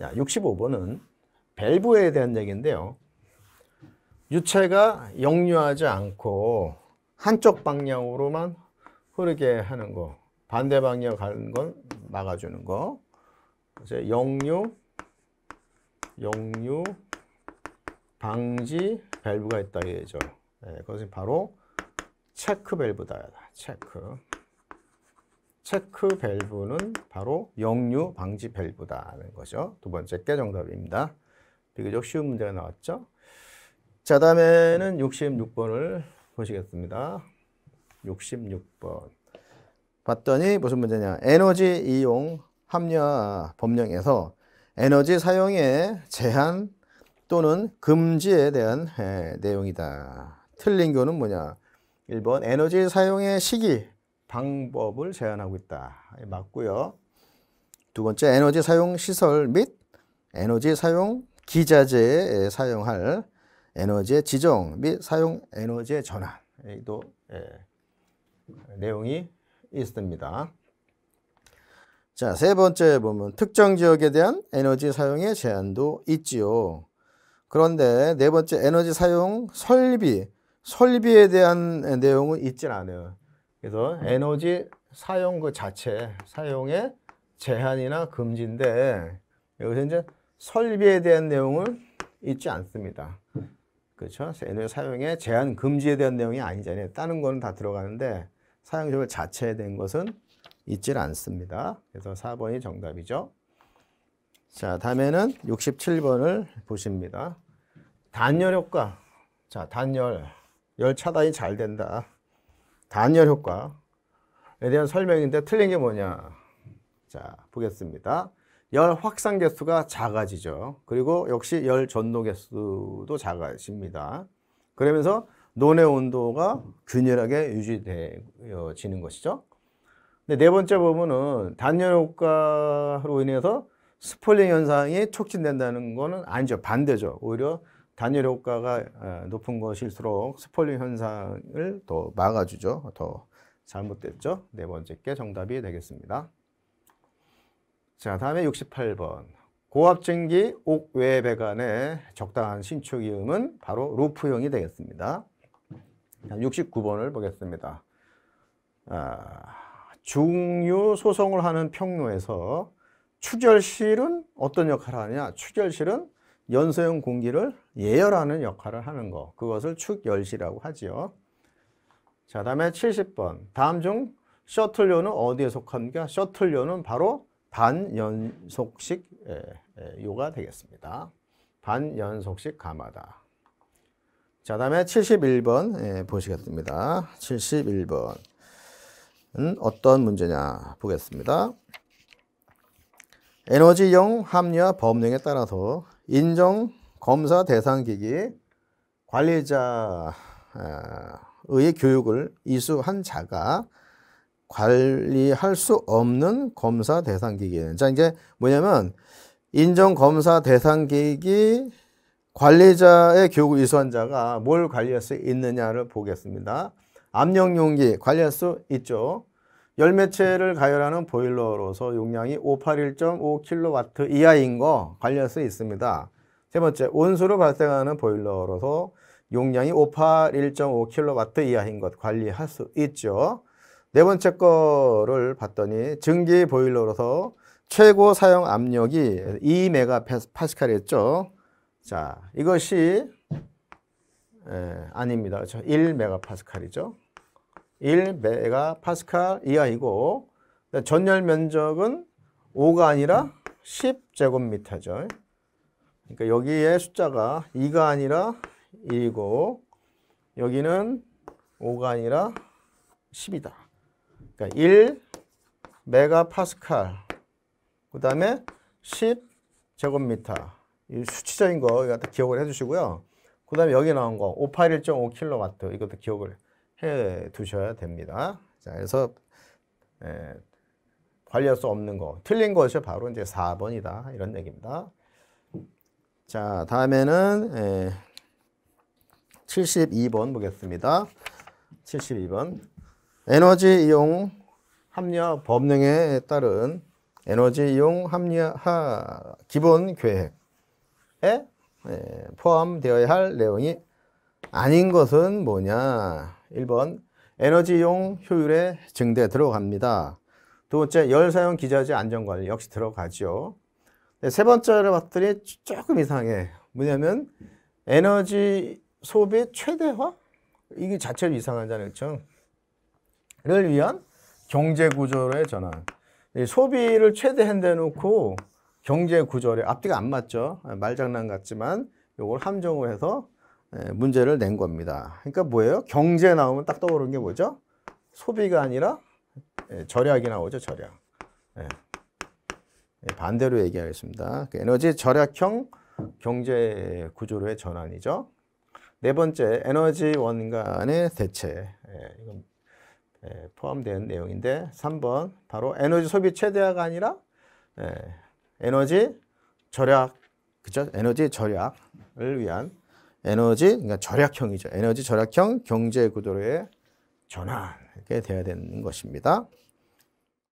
자, 65번은 밸브에 대한 얘기인데요. 유체가 역류하지 않고 한쪽 방향으로만 흐르게 하는 거, 반대 방향 가는 건 막아주는 거. 이제 역류, 역류 방지 밸브가 있다 얘죠. 네, 예, 그것은 바로 체크 밸브다. 체크. 체크 밸브는 바로 역류 방지 밸브다는 거죠. 두 번째 게 정답입니다. 비교적 쉬운 문제가 나왔죠. 자, 다음에는 66번을 보시겠습니다. 66번. 봤더니 무슨 문제냐. 에너지 이용 합리화 법령에서 에너지 사용의 제한 또는 금지에 대한 예, 내용이다. 틀린 거는 뭐냐. 1번 에너지 사용의 시기 방법을 제안하고 있다. 예, 맞고요. 두 번째, 에너지 사용 시설 및 에너지 사용 기자재에 사용할 에너지의 지정 및 사용 에너지의 전환. 예, 도 예, 내용이 있습니다. 자, 세 번째 보면 특정 지역에 대한 에너지 사용의 제한도 있지요. 그런데 네 번째 에너지 사용 설비, 설비에 대한 내용은 있진 않아요. 그래서 에너지 사용 그 자체, 사용의 제한이나 금지인데 여기서 이제 설비에 대한 내용을 잊지 않습니다. 그렇죠? 에너지 사용의 제한 금지에 대한 내용이 아니잖아요. 다른 거는 다 들어가는데 사용적을 자체에 대한 것은 있질 않습니다. 그래서 4번이 정답이죠. 자, 다음에는 67번을 보십니다. 단열 효과. 자, 단열. 열 차단이 잘 된다. 단열 효과에 대한 설명인데 틀린 게 뭐냐 자 보겠습니다 열 확산 개수가 작아지죠 그리고 역시 열 전도 개수도 작아집니다 그러면서 논의 온도가 균일하게 유지되어지는 것이죠 근데 네 번째 보면은 단열 효과로 인해서 스폴링 현상이 촉진된다는 거는 아니죠 반대죠 오히려 단열 효과가 어, 높은 것일수록 스포일링 현상을 더 막아주죠. 더 잘못됐죠. 네 번째 게 정답이 되겠습니다. 자, 다음에 68번. 고압증기 옥외 배관의 적당한 신축이음은 바로 루프형이 되겠습니다. 69번을 보겠습니다. 아, 중요 소송을 하는 평로에서 추결실은 어떤 역할을 하냐? 추결실은 연소형 공기를 예열하는 역할을 하는 것 그것을 축열시라고 하지요. 자 다음에 70번 다음 중 셔틀료는 어디에 속합니까? 셔틀료는 바로 반연속식 요가 되겠습니다. 반연속식 가마다. 자 다음에 71번 예, 보시겠습니다. 71번 음, 어떤 문제냐 보겠습니다. 에너지용 함유와 범용에 따라서 인정 검사 대상 기기 관리자의 아, 교육을 이수한 자가 관리할 수 없는 검사 대상 기기. 자, 이게 뭐냐면 인정 검사 대상 기기 관리자의 교육을 이수한 자가 뭘 관리할 수 있느냐를 보겠습니다. 압력 용기 관리할 수 있죠. 열매체를 가열하는 보일러로서 용량이 581.5kW 이하인 거 관련성이 있습니다. 세 번째, 온수로 발생하는 보일러로서 용량이 581.5kW 이하인 것 관리할 수 있죠. 네 번째 거를 봤더니 증기 보일러로서 최고 사용 압력이 2메가파스죠 자, 이것이 에, 예, 아닙니다. 그렇죠? 1메가파이죠 1메가파스칼 이하이고 전열 면적은 5가 아니라 10제곱미터죠. 그러니까 여기에 숫자가 2가 아니라 2이고 여기는 5가 아니라 10이다. 그러니까 1 메가파스칼 그 다음에 10 제곱미터 이 수치적인 거 이거 기억을 해주시고요. 그 다음에 여기 나온 거581.5킬로 이것도 기억을 해 두셔야 됩니다. 자, 그래서 에, 예, 관리할 수 없는 거, 틀린 것이 바로 이제 4번이다. 이런 얘기입니다. 자, 다음에는 에, 예, 72번 보겠습니다. 72번. 에너지 이용 합리화 법령에 따른 에너지 이용 합리화 기본 계획에 예, 포함되어야 할 내용이 아닌 것은 뭐냐? 1번 에너지용 효율의 증대 들어갑니다. 두 번째 열 사용 기저지 안전관리 역시 들어가죠. 네, 세 번째로 봤더니 조금 이상해. 뭐냐면 에너지 소비 최대화? 이게 자체로 이상하잖아요. 그렇죠? 를 위한 경제 구조의 전환. 소비를 최대한 대놓고 경제 구조를 앞뒤가 안 맞죠. 말장난 같지만 이걸 함정으 해서 예, 문제를 낸 겁니다. 그러니까 뭐예요? 경제 나오면 딱 떠오르는 게 뭐죠? 소비가 아니라 예, 절약이 나오죠. 절약. 예. 반대로 얘기하겠습니다. 그 에너지 절약형 경제 구조로의 전환이죠. 네 번째, 에너지 원간의 대체. 이건 포함된 내용인데 3번 바로 에너지 소비 최대화가 아니라 에너지 절약, 그죠? 에너지 절약을 위한 에너지 그러니까 절약형이죠. 에너지 절약형 경제 구도로의 전환 이렇게 돼야 되는 것입니다.